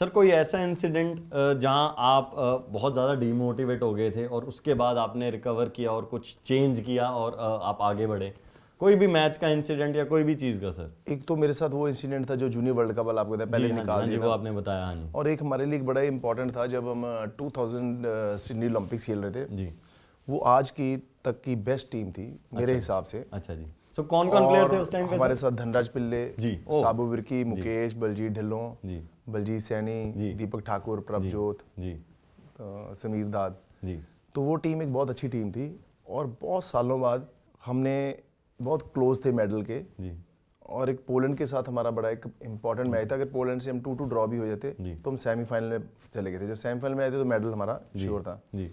Sir कोई ऐसा incident जहां आप बहुत ज़्यादा डीमोटिवेट हो गए थे और उसके बाद आपने रिकवर किया और कुछ चेंज किया और आप आगे बढ़े कोई भी मैच का इंसिडेंट या कोई भी चीज़ का सर एक तो मेरे साथ वो इंसिडेंट था जो जूनियर वर्ल्ड कप वाला आपको था पहले हाँ, निकाल हाँ, दिया वो आपने बताया हाँ और एक हमारे लिए बड़ा इंपॉर्टेंट था जब हम टू सिडनी ओलंपिक्स खेल रहे थे जी वो आज की तक की बेस्ट टीम थी मेरे अच्छा। हिसाब से अच्छा जी सो कौन कौन प्लेयर थे उस टाइम पे हमारे साथ धनराज पिल्ले जी साबु विरकी मुकेश बलजीत ढिल्लों बलजीत सैनी दीपक ठाकुर प्रभजोत जी समीर दाद जी तो वो टीम एक बहुत अच्छी टीम थी और बहुत सालों बाद हमने बहुत क्लोज थे मेडल के जी और एक पोलैंड के साथ हमारा बड़ा एक इम्पॉर्टेंट मैच था अगर पोलैंड से हम टू टू ड्रॉ भी हो जाते तो हम सेमीफाइनल में चले गए थे जब सेमीफाइनल में आए थे तो मेडल हमारा श्योर था जी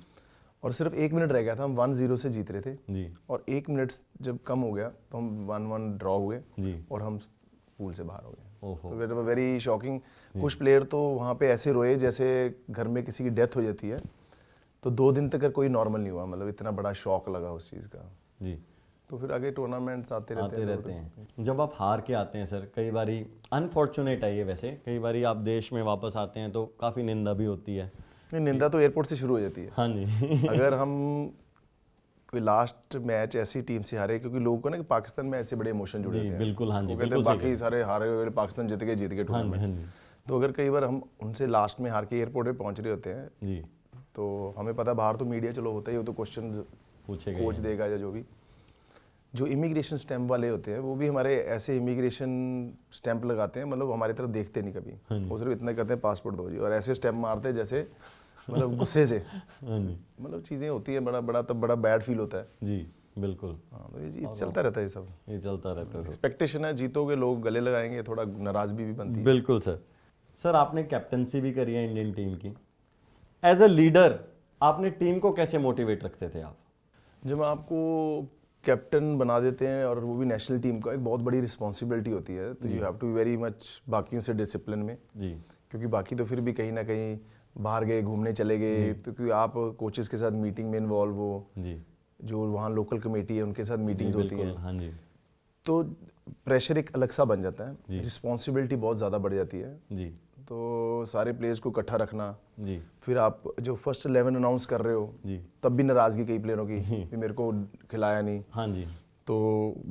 और सिर्फ एक मिनट रह गया था हम वन जीरो से जीत रहे थे जी और एक मिनट जब कम हो गया तो हम वन वन ड्रॉ हुए जी और हम पूल से बाहर हो गए वेरी शॉकिंग कुछ प्लेयर तो वहाँ पे ऐसे रोए जैसे घर में किसी की डेथ हो जाती है तो दो दिन तक कोई नॉर्मल नहीं हुआ मतलब इतना बड़ा शौक लगा उस चीज़ का जी तो फिर आगे टूर्नामेंट्स आते रहते आते हैं रहते हैं जब आप हार के आते हैं सर कई बार अनफॉर्चुनेट है ये वैसे कई बार आप देश में वापस आते हैं तो काफ़ी निंदा भी होती है निंदा तो एयरपोर्ट से शुरू हो जाती है हाँ जी अगर हम कोई लास्ट मैच ऐसी टीम से हारे क्योंकि लोग को ना कि पाकिस्तान में ऐसे बड़े इमोशन जुड़े हैं बिल्कुल हाँ जी बिल्कुल बाकी सारे हारे हुए पाकिस्तान जीत के जीत के टूर्नामेंट हाँ, हाँ तो अगर कई बार हम उनसे लास्ट में हार के एयरपोर्ट पे पहुंच रहे होते हैं जी तो हमें पता बाहर तो मीडिया चलो होता ही वो तो क्वेश्चन पूछेगा कोच देगा या जो भी जो इमिग्रेशन स्टैंप वाले होते हैं वो भी हमारे ऐसे इमिग्रेशन स्टैंप लगाते हैं मतलब हमारी तरफ देखते नहीं कभी हाँ वो सिर्फ इतना करते हैं पासपोर्ट दो जी और ऐसे स्टैंप मारते हैं जैसे मतलब गुस्से से हाँ मतलब चीज़ें होती है बड़ा बड़ा तब बड़ा बैड फील होता है जी बिल्कुल हाँ तो ये चलता रहता है ये सब ये चलता रहता है एक्सपेक्टेशन है जीतोगे लोग गले लगाएंगे थोड़ा नाराजगी भी बनती है बिल्कुल सर सर आपने कैप्टनसी भी करी है इंडियन टीम की एज अ लीडर आपने टीम को कैसे मोटिवेट रखते थे आप जब आपको कैप्टन बना देते हैं और वो भी नेशनल टीम का एक बहुत बड़ी रिस्पॉन्सिबिलिटी होती है तो you have to very much बाकियों से डिसिप्लिन में जी क्योंकि बाकी तो फिर भी कहीं ना कहीं बाहर गए घूमने चले गए तो क्योंकि आप कोचेस के साथ मीटिंग में इन्वॉल्व हो जी जो वहाँ लोकल कमेटी है उनके साथ मीटिंग्स होती है हाँ जी तो प्रेशर एक अलग सा बन जाता है रिस्पॉन्सिबिलिटी बहुत ज़्यादा बढ़ जाती है जी तो सारे प्लेयर्स को इकट्ठा रखना जी फिर आप जो फर्स्ट इलेवन अनाउंस कर रहे हो जी तब भी नाराज़गी कई प्लेयरों की कि मेरे को खिलाया नहीं हाँ जी तो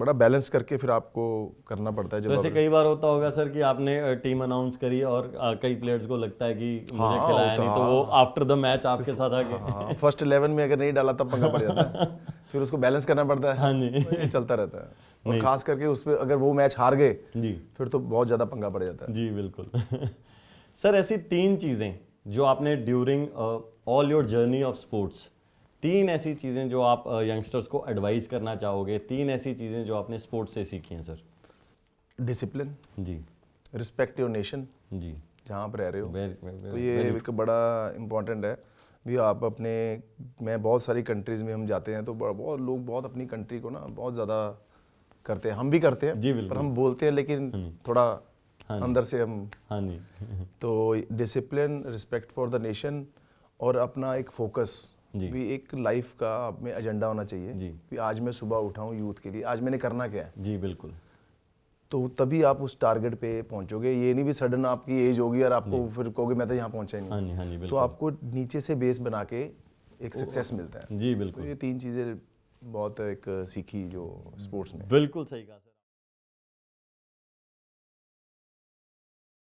बड़ा बैलेंस करके फिर आपको करना पड़ता है जब वैसे कई बार होता होगा सर कि आपने टीम अनाउंस करी और कई प्लेयर्स को लगता है कि मुझे हाँ, खिलाया तो नहीं तो हाँ। वो आफ्टर द मैच आपके साथ आके हाँ, फर्स्ट हाँ, इलेवन में अगर नहीं डाला तब पंगा पड़ जाता है फिर उसको बैलेंस करना पड़ता है हाँ जी तो चलता रहता है और खास करके उस पर अगर वो मैच हार गए जी फिर तो बहुत ज़्यादा पंगा पड़ जाता है जी बिल्कुल सर ऐसी तीन चीज़ें जो आपने during all your journey of sports तीन ऐसी चीज़ें जो आप यंगस्टर्स uh, को एडवाइस करना चाहोगे तीन ऐसी चीज़ें जो आपने स्पोर्ट्स से सीखी हैं सर डिसिप्लिन जी रिस्पेक्ट योर नेशन जी जहाँ पर रह रहे हो very, very, तो ये very... एक बड़ा इम्पॉर्टेंट है भी आप अपने मैं बहुत सारी कंट्रीज़ में हम जाते हैं तो बहुत लोग बहुत अपनी कंट्री को ना बहुत ज़्यादा करते हैं हम भी करते हैं जी बिल्कुल पर हम बोलते हैं लेकिन हम्म। थोड़ा हाँ अंदर से हम हाँ जी तो discipline respect for the nation और अपना एक फोकस भी एक लाइफ का आप में एजेंडा होना चाहिए जी कि आज मैं सुबह उठाऊँ यूथ के लिए आज मैंने करना क्या है जी बिल्कुल तो तभी आप उस टारगेट पे पहुंचोगे ये नहीं भी सडन आपकी एज होगी और आपको फिर कहोगे मैं तो यहाँ पहुंचा नहीं हाँ जी हाँ जी तो आपको नीचे से बेस बना के एक सक्सेस मिलता है जी बिल्कुल तो ये तीन चीज़ें बहुत एक सीखी जो स्पोर्ट्स में बिल्कुल सही कहा सर